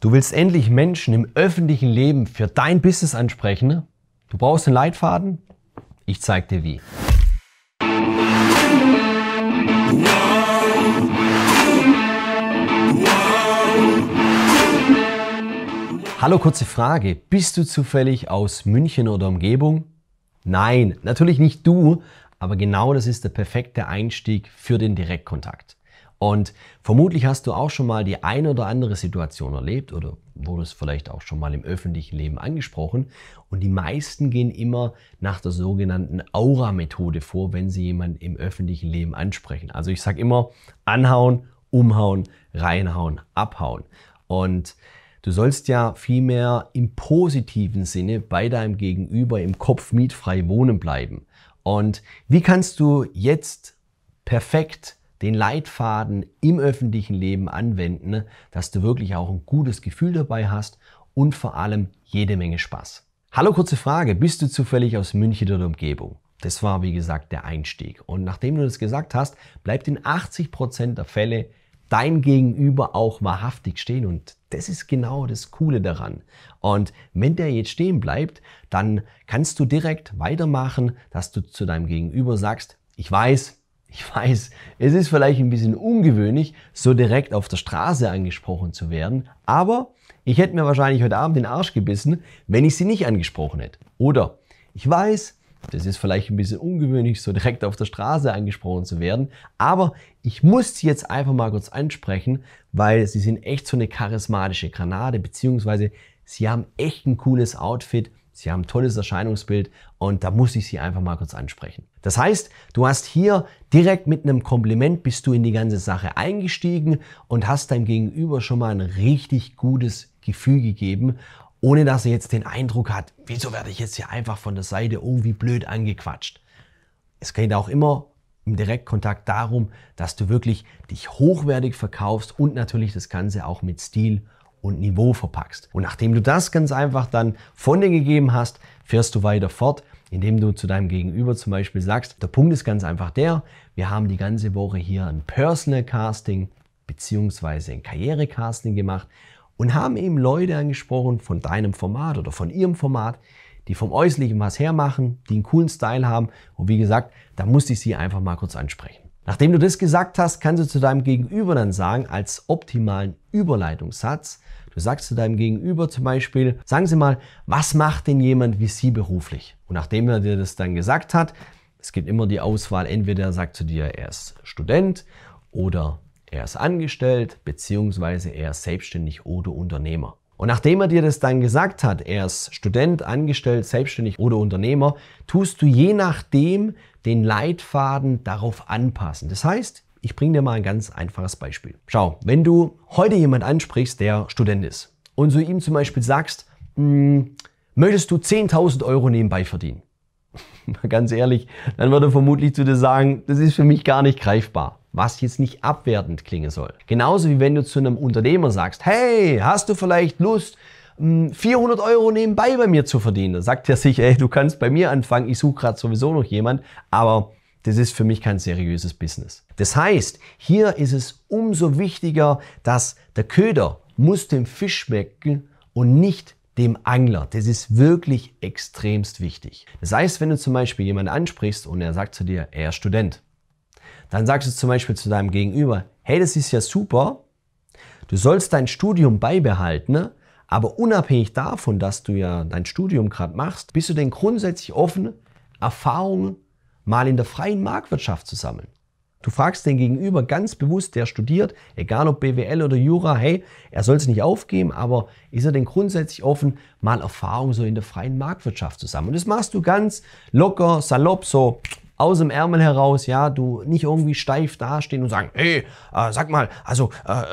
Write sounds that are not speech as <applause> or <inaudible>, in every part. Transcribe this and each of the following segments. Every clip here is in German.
Du willst endlich Menschen im öffentlichen Leben für dein Business ansprechen? Ne? Du brauchst einen Leitfaden? Ich zeig dir wie. Hallo, kurze Frage. Bist du zufällig aus München oder Umgebung? Nein, natürlich nicht du, aber genau das ist der perfekte Einstieg für den Direktkontakt. Und vermutlich hast du auch schon mal die eine oder andere Situation erlebt oder wurde es vielleicht auch schon mal im öffentlichen Leben angesprochen. Und die meisten gehen immer nach der sogenannten Aura-Methode vor, wenn sie jemanden im öffentlichen Leben ansprechen. Also ich sage immer, anhauen, umhauen, reinhauen, abhauen. Und du sollst ja vielmehr im positiven Sinne bei deinem Gegenüber im Kopf mietfrei wohnen bleiben. Und wie kannst du jetzt perfekt den Leitfaden im öffentlichen Leben anwenden, ne, dass du wirklich auch ein gutes Gefühl dabei hast und vor allem jede Menge Spaß. Hallo, kurze Frage. Bist du zufällig aus München oder der Umgebung? Das war, wie gesagt, der Einstieg. Und nachdem du das gesagt hast, bleibt in 80% Prozent der Fälle dein Gegenüber auch wahrhaftig stehen. Und das ist genau das Coole daran. Und wenn der jetzt stehen bleibt, dann kannst du direkt weitermachen, dass du zu deinem Gegenüber sagst, ich weiß, ich weiß, es ist vielleicht ein bisschen ungewöhnlich, so direkt auf der Straße angesprochen zu werden, aber ich hätte mir wahrscheinlich heute Abend den Arsch gebissen, wenn ich sie nicht angesprochen hätte. Oder ich weiß, das ist vielleicht ein bisschen ungewöhnlich, so direkt auf der Straße angesprochen zu werden, aber ich muss sie jetzt einfach mal kurz ansprechen, weil sie sind echt so eine charismatische Granate, beziehungsweise sie haben echt ein cooles Outfit, Sie haben ein tolles Erscheinungsbild und da muss ich Sie einfach mal kurz ansprechen. Das heißt, du hast hier direkt mit einem Kompliment bist du in die ganze Sache eingestiegen und hast deinem Gegenüber schon mal ein richtig gutes Gefühl gegeben, ohne dass er jetzt den Eindruck hat, wieso werde ich jetzt hier einfach von der Seite irgendwie oh, blöd angequatscht. Es geht auch immer im Direktkontakt darum, dass du wirklich dich hochwertig verkaufst und natürlich das Ganze auch mit Stil und und Niveau verpackst. Und nachdem du das ganz einfach dann von dir gegeben hast, fährst du weiter fort, indem du zu deinem Gegenüber zum Beispiel sagst, der Punkt ist ganz einfach der, wir haben die ganze Woche hier ein Personal Casting beziehungsweise ein Karrierecasting gemacht und haben eben Leute angesprochen von deinem Format oder von ihrem Format, die vom Äußerlichen was hermachen, die einen coolen Style haben. Und wie gesagt, da musste ich sie einfach mal kurz ansprechen. Nachdem du das gesagt hast, kannst du zu deinem Gegenüber dann sagen, als optimalen Überleitungssatz, du sagst zu deinem Gegenüber zum Beispiel, sagen Sie mal, was macht denn jemand wie Sie beruflich? Und nachdem er dir das dann gesagt hat, es gibt immer die Auswahl, entweder er sagt zu dir, er ist Student oder er ist angestellt, beziehungsweise er ist selbstständig oder Unternehmer. Und nachdem er dir das dann gesagt hat, er ist Student, angestellt, selbstständig oder Unternehmer, tust du je nachdem den Leitfaden darauf anpassen. Das heißt, ich bringe dir mal ein ganz einfaches Beispiel. Schau, wenn du heute jemand ansprichst, der Student ist und du so ihm zum Beispiel sagst, hm, möchtest du 10.000 Euro nebenbei verdienen? <laughs> ganz ehrlich, dann würde er vermutlich zu dir sagen, das ist für mich gar nicht greifbar. Was jetzt nicht abwertend klingen soll. Genauso wie wenn du zu einem Unternehmer sagst, hey, hast du vielleicht Lust, 400 hm, Euro nebenbei bei mir zu verdienen. Da sagt er sich, ey, du kannst bei mir anfangen, ich suche gerade sowieso noch jemand, aber das ist für mich kein seriöses Business. Das heißt, hier ist es umso wichtiger, dass der Köder muss dem Fisch schmecken und nicht dem Angler. Das ist wirklich extremst wichtig. Das heißt, wenn du zum Beispiel jemanden ansprichst und er sagt zu dir, er ist Student, dann sagst du zum Beispiel zu deinem Gegenüber, hey, das ist ja super, du sollst dein Studium beibehalten, ne? Aber unabhängig davon, dass du ja dein Studium gerade machst, bist du denn grundsätzlich offen, Erfahrungen mal in der freien Marktwirtschaft zu sammeln? Du fragst den Gegenüber ganz bewusst, der studiert, egal ob BWL oder Jura, hey, er soll es nicht aufgeben, aber ist er denn grundsätzlich offen, mal Erfahrung so in der freien Marktwirtschaft zu sammeln? Und das machst du ganz locker, salopp, so aus dem Ärmel heraus, ja, du nicht irgendwie steif dastehen und sagen, hey, äh, sag mal, also äh, äh,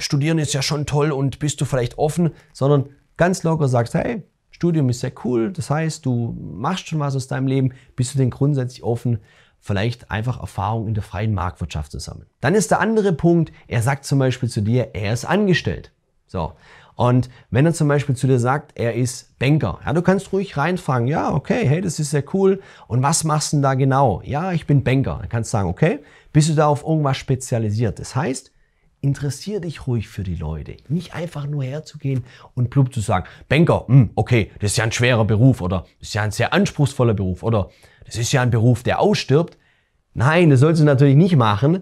studieren ist ja schon toll und bist du vielleicht offen, sondern ganz locker sagst, hey, Studium ist sehr cool, das heißt, du machst schon was aus deinem Leben, bist du denn grundsätzlich offen, vielleicht einfach Erfahrung in der freien Marktwirtschaft zu sammeln. Dann ist der andere Punkt, er sagt zum Beispiel zu dir, er ist angestellt. So, und wenn er zum Beispiel zu dir sagt, er ist Banker, ja, du kannst ruhig reinfragen, ja, okay, hey, das ist sehr cool. Und was machst du denn da genau? Ja, ich bin Banker. Dann kannst du sagen, okay, bist du da auf irgendwas spezialisiert? Das heißt, interessier dich ruhig für die Leute. Nicht einfach nur herzugehen und plump zu sagen, Banker, mh, hm, okay, das ist ja ein schwerer Beruf oder das ist ja ein sehr anspruchsvoller Beruf oder das ist ja ein Beruf, der ausstirbt. Nein, das sollst du natürlich nicht machen,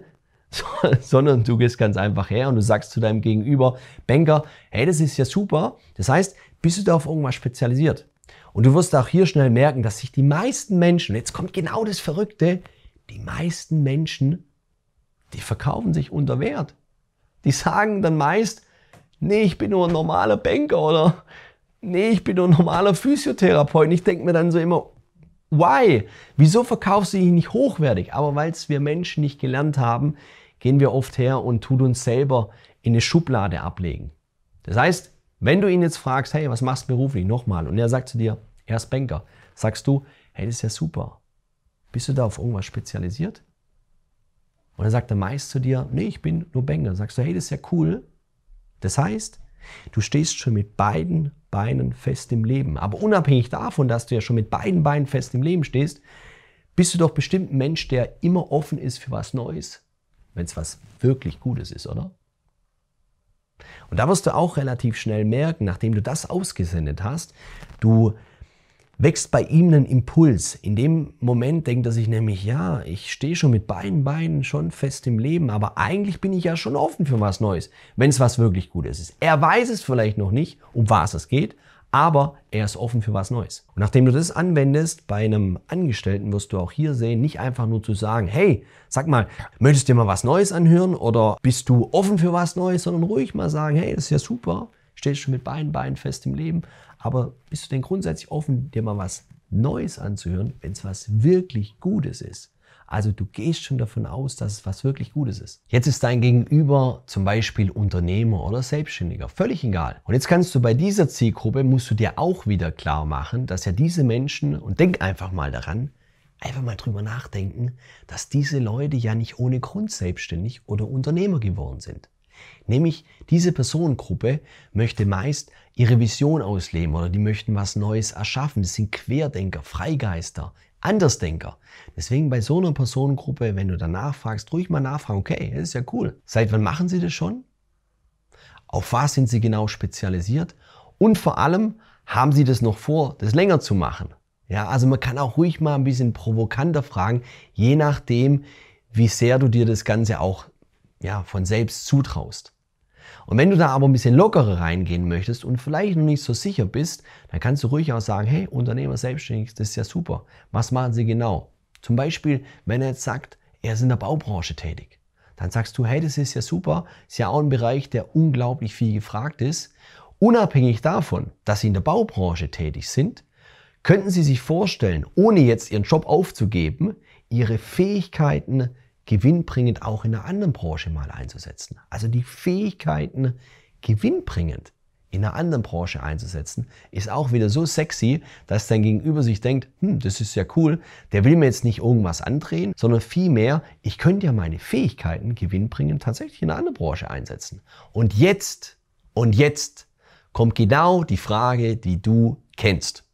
<laughs> sondern du gehst ganz einfach her und du sagst zu deinem Gegenüber, Banker, hey, das ist ja super. Das heißt, bist du da auf irgendwas spezialisiert? Und du wirst auch hier schnell merken, dass sich die meisten Menschen, jetzt kommt genau das Verrückte, die meisten Menschen, die verkaufen sich unter Wert. Die sagen dann meist, nee, ich bin nur ein normaler Banker oder nee, ich bin nur ein normaler Physiotherapeut. Und ich denke mir dann so immer, Why? Wieso verkaufst du dich nicht hochwertig? Aber weil es wir Menschen nicht gelernt haben, gehen wir oft her und tun uns selber in eine Schublade ablegen. Das heißt, wenn du ihn jetzt fragst, hey, was machst du beruflich? Nochmal. Und er sagt zu dir, er ist Banker. Sagst du, hey, das ist ja super. Bist du da auf irgendwas spezialisiert? Und dann sagt er meist zu dir, nee, ich bin nur Banker. Sagst du, hey, das ist ja cool. Das heißt, Du stehst schon mit beiden Beinen fest im Leben. Aber unabhängig davon, dass du ja schon mit beiden Beinen fest im Leben stehst, bist du doch bestimmt ein Mensch, der immer offen ist für was Neues, wenn es was wirklich Gutes ist, oder? Und da wirst du auch relativ schnell merken, nachdem du das ausgesendet hast, du wächst bei ihm ein Impuls. In dem Moment denkt er sich nämlich, ja, ich stehe schon mit beiden Beinen schon fest im Leben, aber eigentlich bin ich ja schon offen für was Neues, wenn es was wirklich Gutes ist. Er weiß es vielleicht noch nicht, um was es geht, aber er ist offen für was Neues. Und nachdem du das anwendest, bei einem Angestellten wirst du auch hier sehen, nicht einfach nur zu sagen, hey, sag mal, möchtest du dir mal was Neues anhören oder bist du offen für was Neues, sondern ruhig mal sagen, hey, das ist ja super, stehst schon mit beiden Beinen fest im Leben, aber bist du denn grundsätzlich offen, dir mal was Neues anzuhören, wenn es was wirklich Gutes ist? Also du gehst schon davon aus, dass es was wirklich Gutes ist. Jetzt ist dein Gegenüber zum Beispiel Unternehmer oder Selbstständiger, völlig egal. Und jetzt kannst du bei dieser Zielgruppe, musst du dir auch wieder klar machen, dass ja diese Menschen, und denk einfach mal daran, einfach mal drüber nachdenken, dass diese Leute ja nicht ohne Grund selbstständig oder Unternehmer geworden sind. Nämlich diese Personengruppe möchte meist ihre Vision ausleben oder die möchten was Neues erschaffen. Das sind Querdenker, Freigeister, Andersdenker. Deswegen bei so einer Personengruppe, wenn du danach fragst, ruhig mal nachfragen, okay, das ist ja cool. Seit wann machen sie das schon? Auf was sind sie genau spezialisiert? Und vor allem, haben sie das noch vor, das länger zu machen? Ja, also man kann auch ruhig mal ein bisschen provokanter fragen, je nachdem, wie sehr du dir das Ganze auch ja, von selbst zutraust. Und wenn du da aber ein bisschen lockerer reingehen möchtest und vielleicht noch nicht so sicher bist, dann kannst du ruhig auch sagen, hey, Unternehmer selbstständig, das ist ja super. Was machen sie genau? Zum Beispiel, wenn er jetzt sagt, er ist in der Baubranche tätig, dann sagst du, hey, das ist ja super, ist ja auch ein Bereich, der unglaublich viel gefragt ist. Unabhängig davon, dass sie in der Baubranche tätig sind, könnten sie sich vorstellen, ohne jetzt ihren Job aufzugeben, ihre Fähigkeiten gewinnbringend auch in einer anderen Branche mal einzusetzen. Also die Fähigkeiten gewinnbringend in einer anderen Branche einzusetzen, ist auch wieder so sexy, dass dein Gegenüber sich denkt, hm, das ist ja cool, der will mir jetzt nicht irgendwas andrehen, sondern vielmehr, ich könnte ja meine Fähigkeiten gewinnbringend tatsächlich in einer anderen Branche einsetzen. Und jetzt, und jetzt kommt genau die Frage, die du kennst.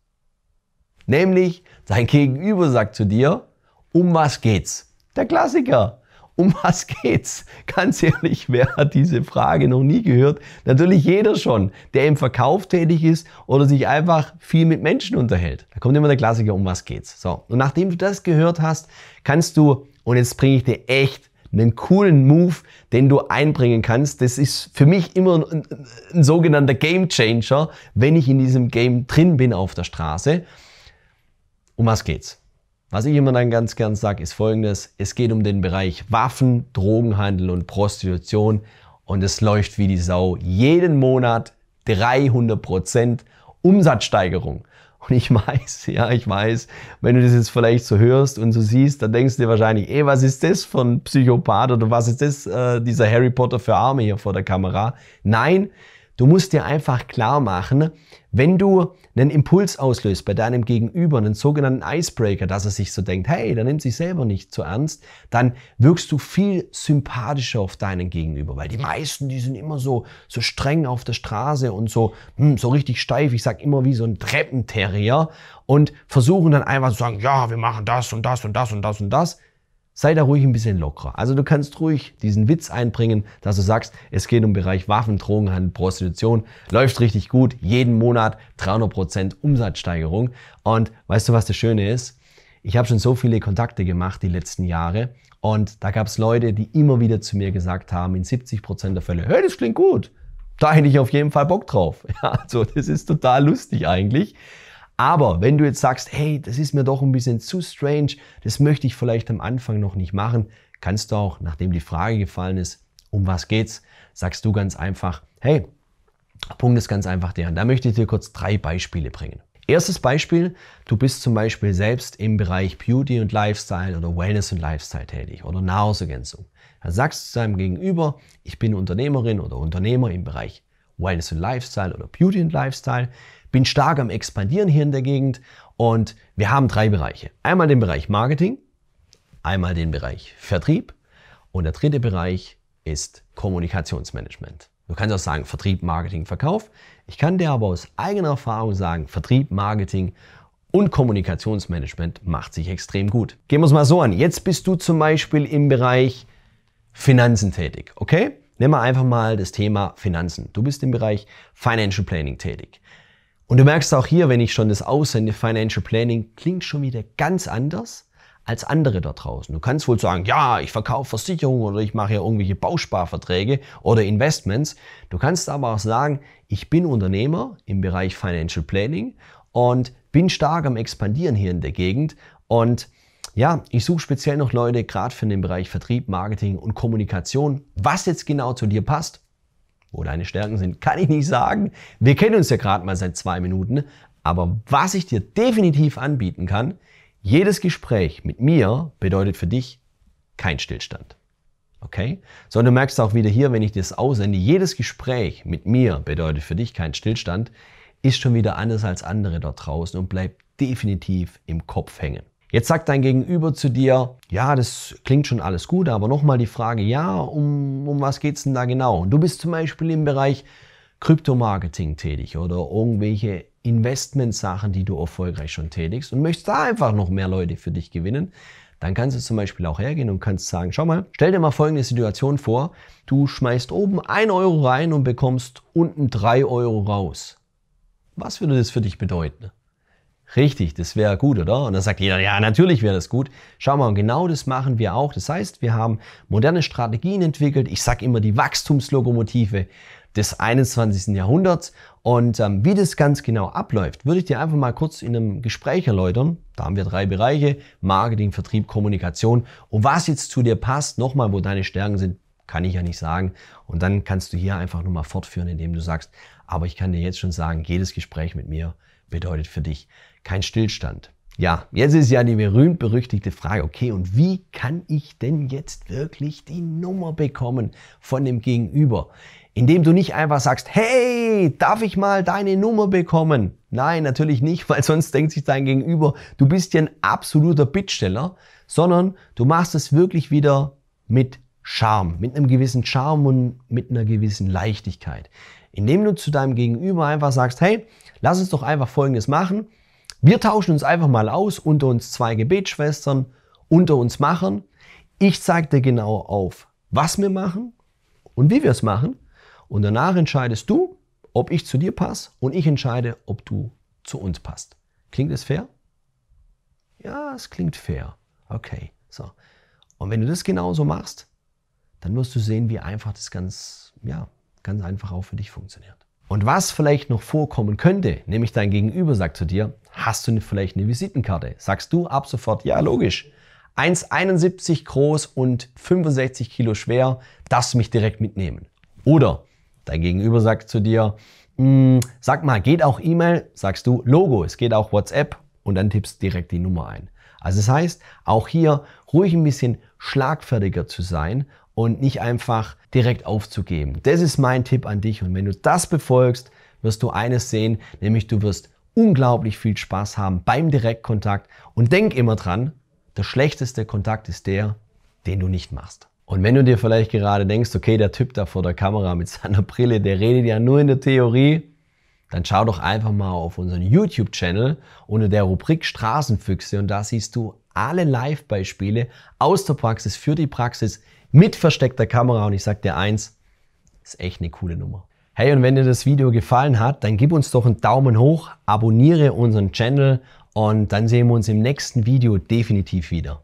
Nämlich, dein Gegenüber sagt zu dir, um was geht's? Der Klassiker. Um was geht's? Ganz ehrlich, wer hat diese Frage noch nie gehört? Natürlich jeder schon, der im Verkauf tätig ist oder sich einfach viel mit Menschen unterhält. Da kommt immer der Klassiker, um was geht's? So. Und nachdem du das gehört hast, kannst du, und jetzt bringe ich dir echt einen coolen Move, den du einbringen kannst. Das ist für mich immer ein, ein, ein sogenannter Game Changer, wenn ich in diesem Game drin bin auf der Straße. Um was geht's? Was ich immer dann ganz gern sage, ist folgendes. Es geht um den Bereich Waffen, Drogenhandel und Prostitution und es läuft wie die Sau. Jeden Monat 300 Umsatzsteigerung. Und ich <laughs> weiß, ja, ich weiß, wenn du das jetzt vielleicht so hörst und so siehst, dann denkst du dir wahrscheinlich, ey, was ist das für ein Psychopath oder was ist das, äh, dieser Harry Potter für Arme hier vor der Kamera? Nein, Du musst dir einfach klar machen, wenn du einen Impuls auslöst bei deinem Gegenüber, einen sogenannten Icebreaker, dass er sich so denkt, hey, der nimmt sich selber nicht zu so ernst, dann wirkst du viel sympathischer auf deinen Gegenüber, weil die meisten, die sind immer so, so streng auf der Straße und so, hm, so richtig steif, ich sag immer wie so ein Treppenterrier und versuchen dann einfach zu sagen, ja, wir machen das und das und das und das und das. Und das. Sei da ruhig ein bisschen lockerer. Also du kannst ruhig diesen Witz einbringen, dass du sagst, es geht um den Bereich Waffen, Drogenhandel, Prostitution. Läuft richtig gut. Jeden Monat 300% Umsatzsteigerung. Und weißt du, was das Schöne ist? Ich habe schon so viele Kontakte gemacht die letzten Jahre und da gab es Leute, die immer wieder zu mir gesagt haben, in 70% der Fälle, hey, das klingt gut, da hätte ich auf jeden Fall Bock drauf. <laughs> Ja, also das ist total lustig eigentlich. Aber wenn du jetzt sagst, hey, das ist mir doch ein bisschen zu strange, das möchte ich vielleicht am Anfang noch nicht machen, kannst du auch, nachdem die Frage gefallen ist, um was geht's, sagst du ganz einfach, hey, Punkt ist ganz einfach der. Und da möchte ich dir kurz drei Beispiele bringen. Erstes Beispiel, du bist zum Beispiel selbst im Bereich Beauty und Lifestyle oder Wellness und Lifestyle tätig oder Nahrungsergänzung. Dann sagst du zu deinem Gegenüber, ich bin Unternehmerin oder Unternehmer im Bereich Wellness und Lifestyle oder Beauty und Lifestyle bin stark am Expandieren hier in der Gegend und wir haben drei Bereiche. Einmal den Bereich Marketing, einmal den Bereich Vertrieb und der dritte Bereich ist Kommunikationsmanagement. Du kannst auch sagen Vertrieb, Marketing, Verkauf. Ich kann dir aber aus eigener Erfahrung sagen, Vertrieb, Marketing und Kommunikationsmanagement macht sich extrem gut. Gehen wir es mal so an. Jetzt bist du zum Beispiel im Bereich Finanzen tätig, okay? Nimm mal einfach mal das Thema Finanzen. Du bist im Bereich Financial Planning tätig. Und du merkst auch hier, wenn ich schon das aussende, Financial Planning klingt schon wieder ganz anders als andere da draußen. Du kannst wohl sagen, ja, ich verkaufe Versicherungen oder ich mache ja irgendwelche Bausparverträge oder Investments. Du kannst aber auch sagen, ich bin Unternehmer im Bereich Financial Planning und bin stark am Expandieren hier in der Gegend und ja, ich suche speziell noch Leute, gerade für den Bereich Vertrieb, Marketing und Kommunikation, was jetzt genau zu dir passt. Wo deine Stärken sind, kann ich nicht sagen. Wir kennen uns ja gerade mal seit zwei Minuten. Aber was ich dir definitiv anbieten kann, jedes Gespräch mit mir bedeutet für dich kein Stillstand. Okay? Sondern du merkst auch wieder hier, wenn ich das aussende, jedes Gespräch mit mir bedeutet für dich kein Stillstand, ist schon wieder anders als andere dort draußen und bleibt definitiv im Kopf hängen. Jetzt sagt dein Gegenüber zu dir, ja, das klingt schon alles gut, aber nochmal die Frage, ja, um, um was geht es denn da genau? du bist zum Beispiel im Bereich Kryptomarketing tätig oder irgendwelche Investmentsachen, die du erfolgreich schon tätigst und möchtest da einfach noch mehr Leute für dich gewinnen, dann kannst du zum Beispiel auch hergehen und kannst sagen, schau mal, stell dir mal folgende Situation vor, du schmeißt oben 1 Euro rein und bekommst unten 3 Euro raus. Was würde das für dich bedeuten? Richtig, das wäre gut, oder? Und dann sagt jeder, ja, natürlich wäre das gut. Schau mal, und genau das machen wir auch. Das heißt, wir haben moderne Strategien entwickelt. Ich sage immer die Wachstumslokomotive des 21. Jahrhunderts. Und ähm, wie das ganz genau abläuft, würde ich dir einfach mal kurz in einem Gespräch erläutern. Da haben wir drei Bereiche, Marketing, Vertrieb, Kommunikation. Und was jetzt zu dir passt, nochmal, wo deine Stärken sind, kann ich ja nicht sagen. Und dann kannst du hier einfach nochmal fortführen, indem du sagst, aber ich kann dir jetzt schon sagen, jedes Gespräch mit mir bedeutet für dich kein Stillstand. Ja, jetzt ist ja die berühmt-berüchtigte Frage, okay, und wie kann ich denn jetzt wirklich die Nummer bekommen von dem Gegenüber? Indem du nicht einfach sagst, hey, darf ich mal deine Nummer bekommen? Nein, natürlich nicht, <laughs> weil sonst denkt sich dein Gegenüber, du bist ja ein absoluter Bittsteller, sondern du machst es wirklich wieder mit Charme, mit einem gewissen Charme und mit einer gewissen Leichtigkeit. Indem du zu deinem Gegenüber einfach sagst, hey, lass uns doch einfach Folgendes machen wir tauschen uns einfach mal aus unter uns zwei Gebetsschwestern, unter uns Machern. Ich zeige dir genau auf, was wir machen und wie wir es machen. Und danach entscheidest du, ob ich zu dir passe und ich entscheide, ob du zu uns passt. Klingt das fair? Ja, es klingt fair. Okay, so. Und wenn du das genauso machst, dann wirst du sehen, wie einfach das ganz, ja, ganz einfach auch für dich funktioniert. Und was vielleicht noch vorkommen könnte, nämlich dein Gegenüber sagt zu dir, Hast du ne, vielleicht eine Visitenkarte? Sagst du ab sofort, ja, logisch. 1,71 groß und 65 Kilo schwer, darfst du mich direkt mitnehmen. Oder dein Gegenüber sagt zu dir, hm, sag mal, geht auch E-Mail? Sagst du Logo, es geht auch WhatsApp und dann tippst direkt die Nummer ein. Also das heißt, auch hier ruhig ein bisschen schlagfertiger zu sein und nicht einfach direkt aufzugeben. Das ist mein Tipp an dich und wenn du das befolgst, wirst du eines sehen, nämlich du wirst unglaublich viel Spaß haben beim Direktkontakt. Und denk immer dran, der schlechteste Kontakt ist der, den du nicht machst. Und wenn du dir vielleicht gerade denkst, okay, der Typ da vor der Kamera mit seiner Brille, der redet ja nur in der Theorie, dann schau doch einfach mal auf unseren YouTube-Channel unter der Rubrik Straßenfüchse und da siehst du alle Live-Beispiele aus der Praxis für die Praxis mit versteckter Kamera und ich sag dir eins, ist echt eine coole Nummer. Hey, und wenn dir das Video gefallen hat, dann gib uns doch einen Daumen hoch, abonniere unseren Channel und dann sehen wir uns im nächsten Video definitiv wieder.